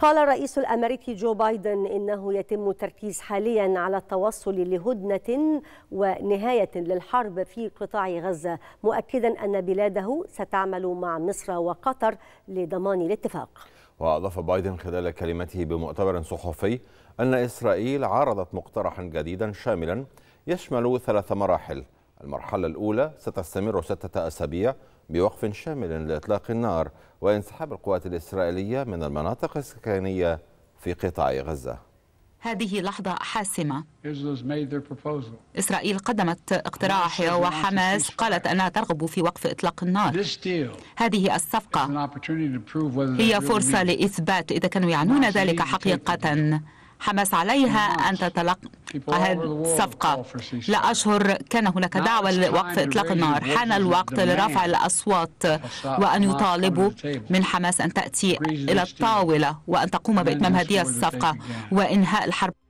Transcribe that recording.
قال الرئيس الامريكي جو بايدن انه يتم التركيز حاليا على التوصل لهدنه ونهايه للحرب في قطاع غزه مؤكدا ان بلاده ستعمل مع مصر وقطر لضمان الاتفاق واضاف بايدن خلال كلمته بمؤتمر صحفي ان اسرائيل عرضت مقترحا جديدا شاملا يشمل ثلاث مراحل المرحلة الأولى ستستمر ستة أسابيع بوقف شامل لإطلاق النار وانسحاب القوات الإسرائيلية من المناطق السكنية في قطاع غزة هذه لحظة حاسمة إسرائيل قدمت اقتراح وحماس قالت أنها ترغب في وقف إطلاق النار هذه الصفقة هي فرصة لإثبات إذا كانوا يعنون ذلك حقيقة حماس عليها أن تتلقى هذه الصفقة لأشهر كان هناك دعوة لوقف إطلاق النار حان الوقت لرفع الأصوات وأن يطالبوا من حماس أن تأتي إلى الطاولة وأن تقوم بإتمام هذه الصفقة وإنهاء الحرب